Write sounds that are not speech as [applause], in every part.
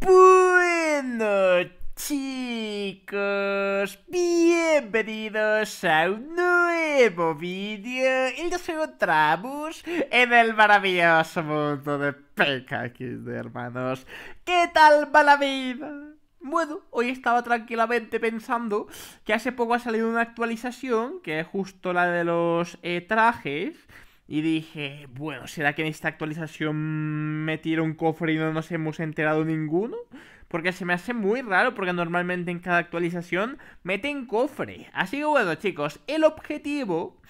Bueno, chicos, bienvenidos a un nuevo vídeo y nos encontramos en el maravilloso mundo de PKK, hermanos. ¿Qué tal va la vida? Bueno, hoy estaba tranquilamente pensando que hace poco ha salido una actualización, que es justo la de los eh, trajes, y dije, bueno, ¿será que en esta actualización metieron un cofre y no nos hemos enterado ninguno? Porque se me hace muy raro, porque normalmente en cada actualización meten cofre. Así que bueno, chicos, el objetivo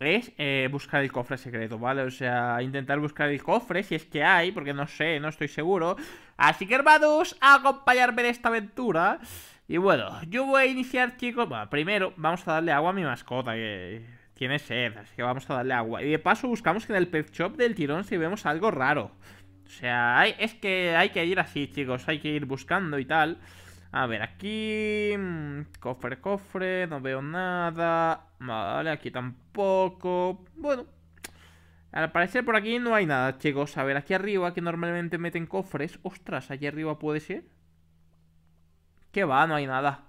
es eh, buscar el cofre secreto, ¿vale? O sea, intentar buscar el cofre, si es que hay, porque no sé, no estoy seguro. Así que, hermanos, acompañarme en esta aventura. Y bueno, yo voy a iniciar, chicos... Bueno, primero vamos a darle agua a mi mascota, que tiene sed, así que vamos a darle agua. Y de paso buscamos en el pet shop del tirón si vemos algo raro. O sea, es que hay que ir así, chicos. Hay que ir buscando y tal. A ver, aquí... Mm, cofre, cofre, no veo nada. Vale, aquí tampoco. Bueno. Al parecer por aquí no hay nada, chicos. A ver, aquí arriba, que normalmente meten cofres. Ostras, allí arriba puede ser. Que va, no hay nada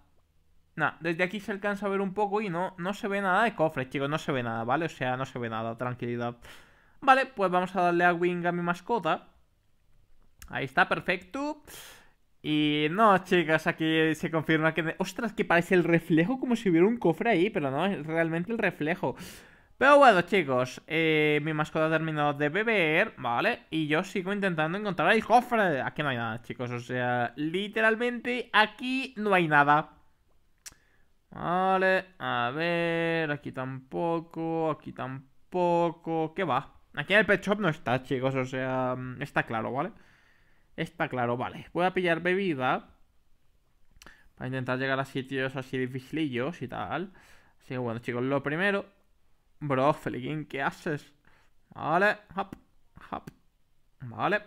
desde aquí se alcanza a ver un poco y no, no se ve nada de cofre, chicos, no se ve nada, ¿vale? O sea, no se ve nada, tranquilidad. Vale, pues vamos a darle a Wing a mi mascota. Ahí está, perfecto. Y no, chicas, aquí se confirma que... Ostras, que parece el reflejo como si hubiera un cofre ahí, pero no, es realmente el reflejo. Pero bueno, chicos, eh, mi mascota ha terminado de beber, ¿vale? Y yo sigo intentando encontrar el cofre. Aquí no hay nada, chicos, o sea, literalmente aquí no hay nada. Vale, a ver, aquí tampoco, aquí tampoco. ¿Qué va? Aquí en el pet shop no está, chicos, o sea, mm, está claro, ¿vale? Está claro, vale. Voy a pillar bebida para intentar llegar a sitios así dificilillos y tal. Así que bueno, chicos, lo primero... Bro, Feliquín, ¿qué haces? Vale, hop, hop. Vale.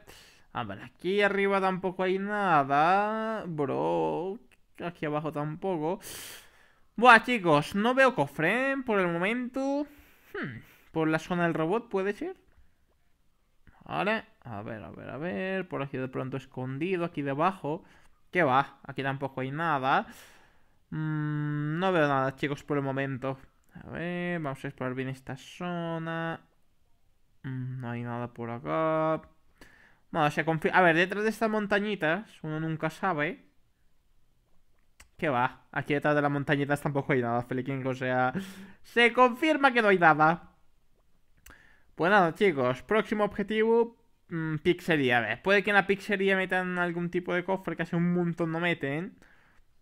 A ver, aquí arriba tampoco hay nada. Bro, aquí abajo tampoco. Buah, chicos, no veo cofre por el momento. Hmm, ¿Por la zona del robot puede ser? Vale, a ver, a ver, a ver. Por aquí de pronto escondido, aquí debajo. ¿Qué va? Aquí tampoco hay nada. Mm, no veo nada, chicos, por el momento. A ver, vamos a explorar bien esta zona. Mm, no hay nada por acá. Bueno, se confía. A ver, detrás de estas montañitas, uno nunca sabe. Qué va. Aquí detrás de las montañitas tampoco hay nada, Feliquín, O sea, se confirma que no hay nada. Pues nada, chicos. Próximo objetivo, mm, pizzería. A ver, puede que en la pizzería metan algún tipo de cofre, que hace un montón no meten.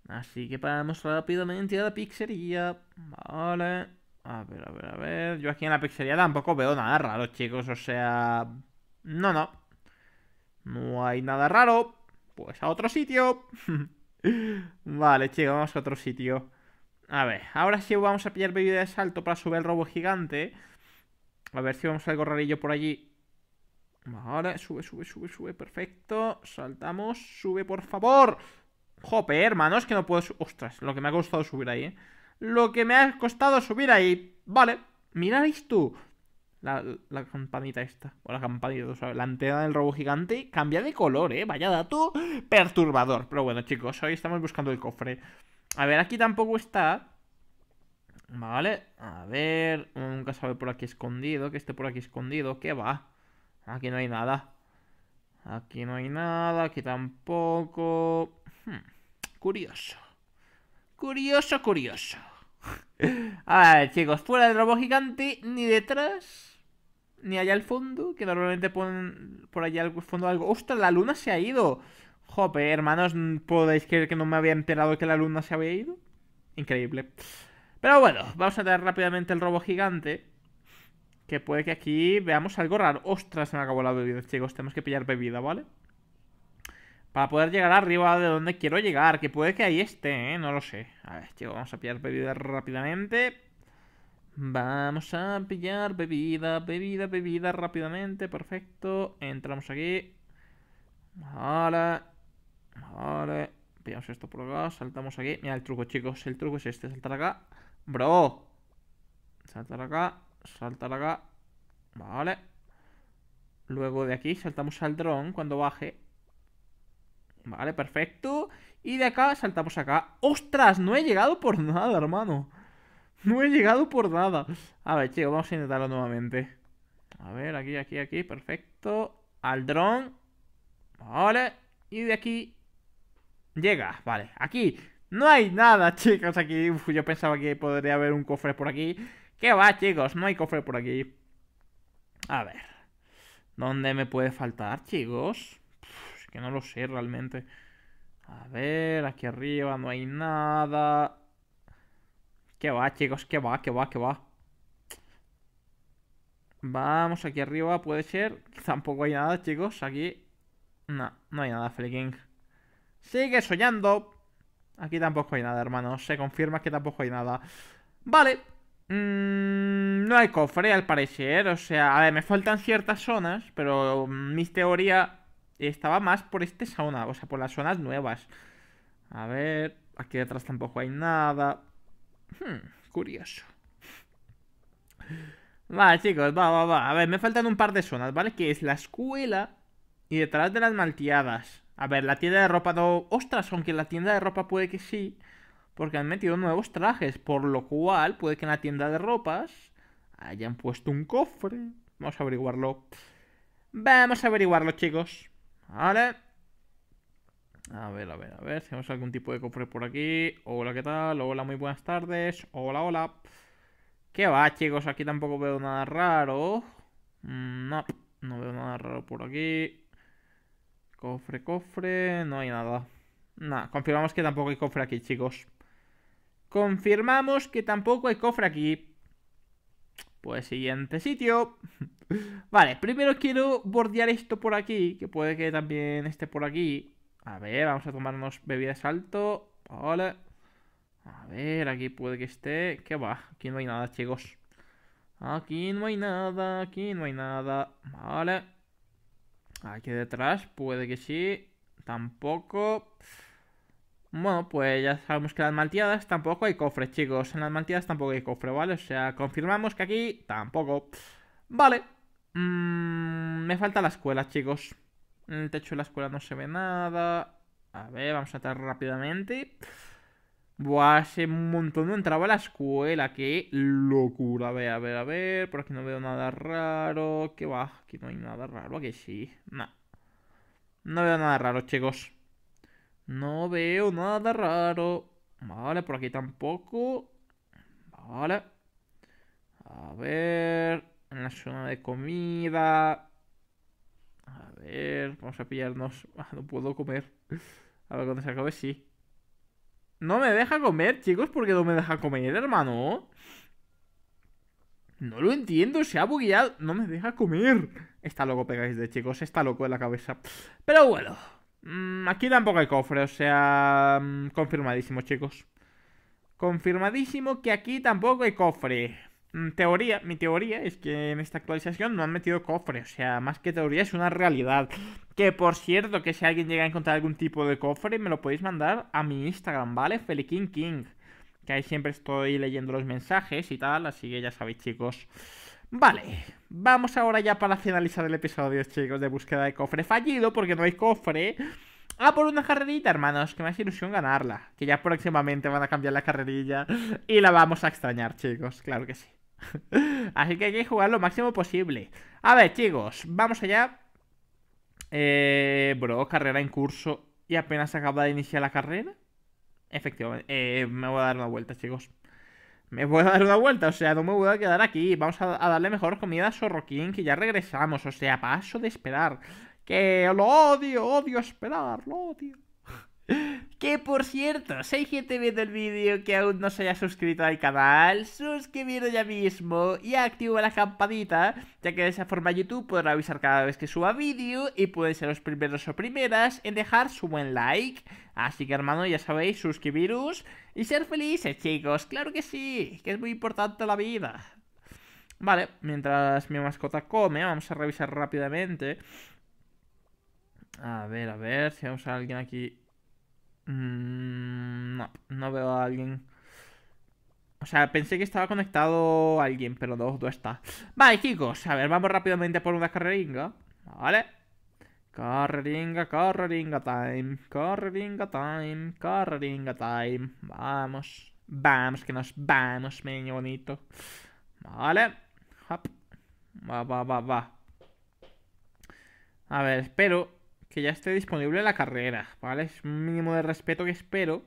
Así que paramos rápidamente a la pizzería. Vale. A ver, a ver, a ver. Yo aquí en la pizzería tampoco veo nada raro, chicos. O sea... No, no. No hay nada raro. Pues a otro sitio. [laughs] Vale, chicos, vamos a otro sitio. A ver, ahora sí vamos a pillar bebida de salto para subir el robo gigante. A ver si vamos a algo rarillo por allí. Vale, sube, sube, sube, sube, perfecto. Saltamos, sube, por favor. Jope, hermanos, que no puedo... Ostras, lo que me ha costado subir ahí, ¿eh? Lo que me ha costado subir ahí. Vale, miráis tú. La, campanita esta, o la campanita, o la antena del robo gigante cambia de color, ¿eh? Vaya dato perturbador. Pero bueno, chicos, hoy estamos buscando el cofre. A ver, aquí tampoco está. Vale, a ver, nunca sabe por aquí escondido, que esté por aquí escondido, ¿qué va? Aquí no hay nada. Aquí no hay nada, aquí tampoco. Hmm, curioso. Curioso, curioso. [laughs] a ver, chicos, fuera del robo gigante, ni detrás, ni allá al fondo, que normalmente ponen por allá al fondo algo. ¡Ostras, la luna se ha ido! Jope, hermanos, ¿podéis creer que no me había enterado que la luna se había ido? Increíble. Pero bueno, vamos a dar rápidamente el robo gigante. Que puede que aquí veamos algo raro. ¡Ostras, se me acabó la bebida, chicos! Tenemos que pillar bebida, ¿vale? Para poder llegar arriba de donde quiero llegar. Que puede que ahí esté, ¿eh? No lo sé. A ver, chicos, vamos a pillar bebida rápidamente. Vamos a pillar bebida, bebida, bebida rápidamente. Perfecto. Entramos aquí. Vale. Vale. Pillamos esto por acá. Saltamos aquí. Mira el truco, chicos. El truco es este. Saltar acá. Bro. Saltar acá. Saltar acá. Vale. Luego de aquí saltamos al dron cuando baje. Vale, perfecto. Y de acá saltamos acá. ¡Ostras! No he llegado por nada, hermano. No he llegado por nada. A ver, chicos, vamos a intentarlo nuevamente. A ver, aquí, aquí, aquí, perfecto. Al dron. Vale. Y de aquí... Llega, vale. Aquí. No hay nada, [laughs] chicos, aquí. yo pensaba que podría haber un cofre por aquí. ¿Qué va, chicos? No hay cofre por aquí. A ver. ¿Dónde me puede faltar, chicos? es que no lo sé realmente. A ver, aquí arriba no hay nada. ¿Qué va, chicos? ¿Qué va? ¿Qué va? ¿Qué va? Vamos aquí arriba, puede ser. Tampoco hay nada, chicos. Aquí... No, no hay nada, freaking Sigue soñando. Aquí tampoco hay nada, hermano Se confirma que tampoco hay nada. Vale. Mm, no hay cofre, al parecer. O sea, a ver, me faltan ciertas zonas, pero mi teoría estaba más por este sauna, o sea, por las zonas nuevas. A ver, aquí detrás tampoco hay nada. Hmm, curioso. Vale, chicos, va, va, va. A ver, me faltan un par de zonas, ¿vale? Que es la escuela y detrás de las malteadas. A ver, la tienda de ropa no... Ostras, aunque la tienda de ropa puede que sí. Porque han metido nuevos trajes. Por lo cual, puede que en la tienda de ropas hayan puesto un cofre. Vamos a averiguarlo. Vamos a averiguarlo, chicos. Vale. A ver, a ver, a ver, si tenemos algún tipo de cofre por aquí. Hola, ¿qué tal? Hola, muy buenas tardes. Hola, hola. ¿Qué va, chicos? Aquí tampoco veo nada raro. Mm, no, no veo nada raro por aquí. Cofre, cofre, no hay nada. Nada, confirmamos que tampoco hay cofre aquí, chicos. Confirmamos que tampoco hay cofre aquí. Pues siguiente sitio. [laughs] vale, primero quiero bordear esto por aquí, que puede que también esté por aquí. A ver, vamos a tomarnos de salto Vale. A ver, aquí puede que esté. ¿Qué va? Aquí no hay nada, chicos. Aquí no hay nada, aquí no hay nada. Vale. Aquí detrás puede que sí. Tampoco. Bueno, pues ya sabemos que en las malteadas tampoco hay cofres, chicos. En las malteadas tampoco hay cofre, ¿vale? O sea, confirmamos que aquí tampoco. Vale. Mm, me falta la escuela, chicos. En el techo de la escuela no se ve nada. A ver, vamos a entrar rápidamente. Buah, hace un montón no entraba a la escuela. Qué locura. A ver, a ver, a ver. Por aquí no veo nada raro. ¿Qué va, aquí no hay nada raro. aquí sí? No. No veo nada raro, chicos. No veo nada raro. Vale, por aquí tampoco. Vale. A ver. En la zona de comida. A ver, vamos a pillarnos. Ah, no puedo comer. A ver, cuando se acabe, sí. No me deja comer, chicos, porque no me deja comer, hermano. No lo entiendo, se ha bugueado. No me deja comer. Está loco, pegáis de chicos, está loco en la cabeza. Pero bueno, mm, aquí tampoco hay cofre, o sea, mm, confirmadísimo, chicos. Confirmadísimo que aquí tampoco hay cofre. Mm, teoría, mi teoría es que en esta actualización no han metido cofre, o sea, más que teoría es una realidad. Que por cierto, que si alguien llega a encontrar algún tipo de cofre, me lo podéis mandar a mi Instagram, ¿vale? Feliquín King. Que ahí siempre estoy leyendo los mensajes y tal, así que ya sabéis, chicos. Vale, vamos ahora ya para finalizar el episodio, chicos, de búsqueda de cofre fallido, porque no hay cofre. A por una carrerita, hermanos, que me hace ilusión ganarla. Que ya próximamente van a cambiar la carrerilla y la vamos a extrañar, chicos, claro que sí. [laughs] Así que hay que jugar lo máximo posible. A ver, chicos, vamos allá. Eh, bro, carrera en curso y apenas acaba de iniciar la carrera. Efectivamente, eh, me voy a dar una vuelta, chicos. Me voy a dar una vuelta, o sea, no me voy a quedar aquí. Vamos a, a darle mejor comida a Sorroquín, que ya regresamos. O sea, paso de esperar. Que lo odio, odio esperar, lo odio. Que por cierto, si hay gente viendo el vídeo que aún no se haya suscrito al canal, suscribiros ya mismo y activa la campanita, ya que de esa forma YouTube podrá avisar cada vez que suba vídeo y pueden ser los primeros o primeras en dejar su buen like. Así que hermano, ya sabéis, suscribiros y ser felices chicos, claro que sí, que es muy importante la vida. Vale, mientras mi mascota come, vamos a revisar rápidamente. A ver, a ver, si vamos a alguien aquí Mm, no, no veo a alguien. O sea, pensé que estaba conectado alguien, pero no, no está. Vale, chicos, a ver, vamos rápidamente por una carreringa. Vale. Carreringa, carreringa time. Carreringa time, carreringa time. Vamos. Vamos, que nos vamos, meño bonito. Vale. Hop. Va, va, va, va. A ver, espero que ya esté disponible la carrera, ¿vale? Es un mínimo de respeto que espero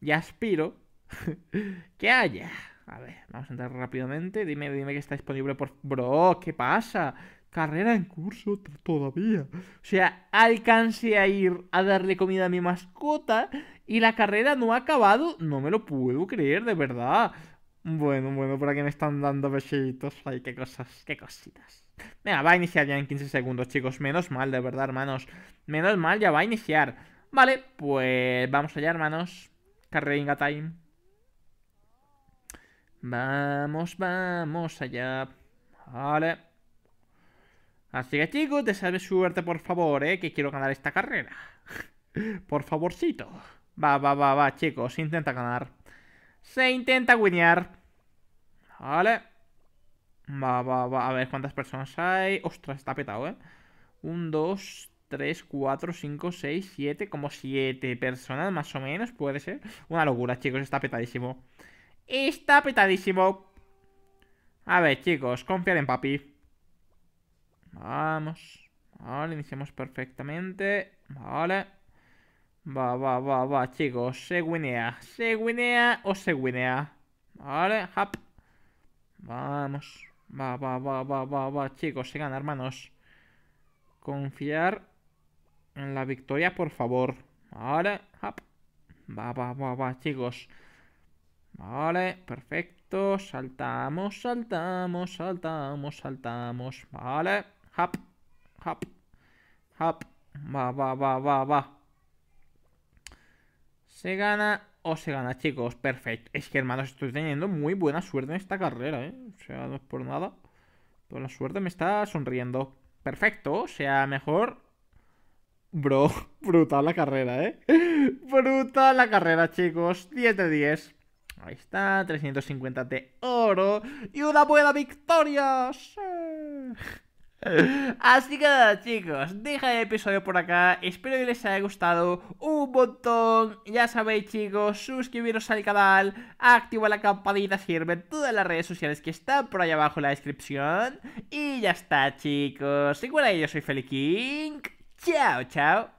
y aspiro [laughs] que haya. A ver, vamos a entrar rápidamente. Dime, dime que está disponible por... Bro, ¿qué pasa? Carrera en curso todavía. O sea, alcancé a ir a darle comida a mi mascota y la carrera no ha acabado. No me lo puedo creer, de verdad. Bueno, bueno, por aquí me están dando besitos. Ay, qué cosas, qué cositas. Venga, va a iniciar ya en 15 segundos, chicos. Menos mal, de verdad, hermanos. Menos mal, ya va a iniciar. Vale, pues vamos allá, hermanos. Carrera time. Vamos, vamos allá. Vale. Así que, chicos, te salve suerte, por favor, ¿eh? Que quiero ganar esta carrera. [laughs] por favorcito. Va, va, va, va, chicos. Intenta ganar. Se intenta guinear Vale. Va, va, va. A ver cuántas personas hay. Ostras, está petado, ¿eh? Un, dos, tres, cuatro, cinco, seis, siete como siete personas más o menos, puede ser. Una locura, chicos, está petadísimo. Está petadísimo. A ver, chicos, confiar en papi. Vamos. Vale, iniciamos perfectamente. Vale. Va, va, va, va, chicos. Se guinea, Se guinea o se guinea Vale, hap. Vamos. Va, va, va, va, va, va, chicos. Se gana, hermanos. Confiar en la victoria, por favor. Vale, hap. Va, va, va, va, chicos. Vale, perfecto. Saltamos, saltamos, saltamos, saltamos. Vale, hap, hap, hap. Va, va, va, va, va. ¿Se gana o se gana, chicos? Perfecto. Es que, hermanos, estoy teniendo muy buena suerte en esta carrera, ¿eh? O sea, no es por nada. Toda la suerte me está sonriendo. Perfecto, o sea, mejor... Bro, [laughs] brutal la carrera, ¿eh? [laughs] brutal la carrera, chicos. 10 de 10. Ahí está, 350 de oro y una buena victoria. Así que nada chicos, deja el episodio por acá, espero que les haya gustado un montón, ya sabéis chicos, suscribiros al canal, activa la campanita, sirve todas las redes sociales que están por ahí abajo en la descripción y ya está chicos, igual yo soy Feliking, chao chao.